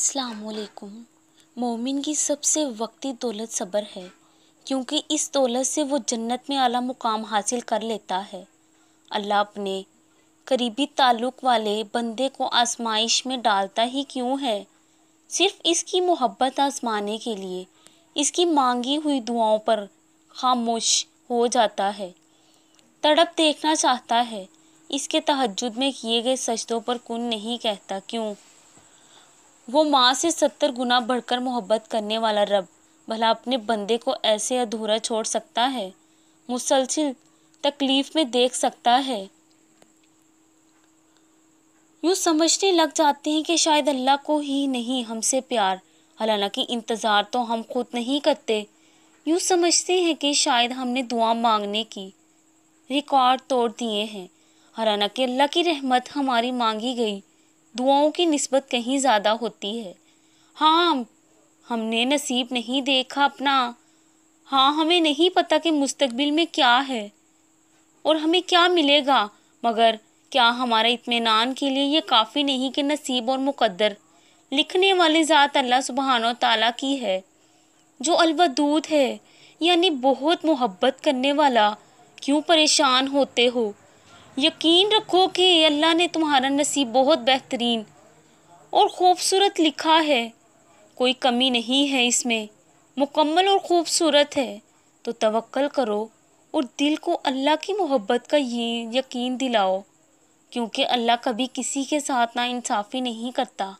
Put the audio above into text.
असलकुम मोमिन की सबसे वक्ती दौलत सब्र है क्योंकि इस दौलत से वो जन्नत में आला मुकाम हासिल कर लेता है अल्लाह अपने करीबी ताल्लुक़ वाले बंदे को आजमाइश में डालता ही क्यों है सिर्फ इसकी मोहब्बत आजमाने के लिए इसकी मांगी हुई दुआओं पर खामोश हो जाता है तड़प देखना चाहता है इसके तहजद में किए गए सजदों पर कन नहीं कहता क्यों वो माँ से सत्तर गुना बढ़कर मोहब्बत करने वाला रब भला अपने बंदे को ऐसे अधूरा छोड़ सकता है मुसलसिल तकलीफ़ में देख सकता है यूँ समझने लग जाते हैं कि शायद अल्लाह को ही नहीं हमसे प्यार हालांकि इंतज़ार तो हम खुद नहीं करते यूँ समझते हैं कि शायद हमने दुआ मांगने की रिकॉर्ड तोड़ दिए हैं हालांकि अल्लाह की रहमत हमारी मांगी गई दुआओं की नस्बत कहीं ज़्यादा होती है हाँ हमने नसीब नहीं देखा अपना हाँ हमें नहीं पता कि मुस्तबिल में क्या है और हमें क्या मिलेगा मगर क्या हमारे इतमान के लिए ये काफ़ी नहीं कि नसीब और मुकद्दर लिखने वाली ज़ात अल्लाह सुबहान तला की है जो अलवदूद है यानी बहुत मोहब्बत करने वाला क्यों परेशान होते हो यकीन रखो कि अल्लाह ने तुम्हारा नसीब बहुत बेहतरीन और ख़ूबसूरत लिखा है कोई कमी नहीं है इसमें मुकम्मल और ख़ूबसूरत है तो तवक्ल करो और दिल को अल्लाह की मोहब्बत का ये यकीन दिलाओ क्योंकि अल्लाह कभी किसी के साथ ना इंसाफ़ी नहीं करता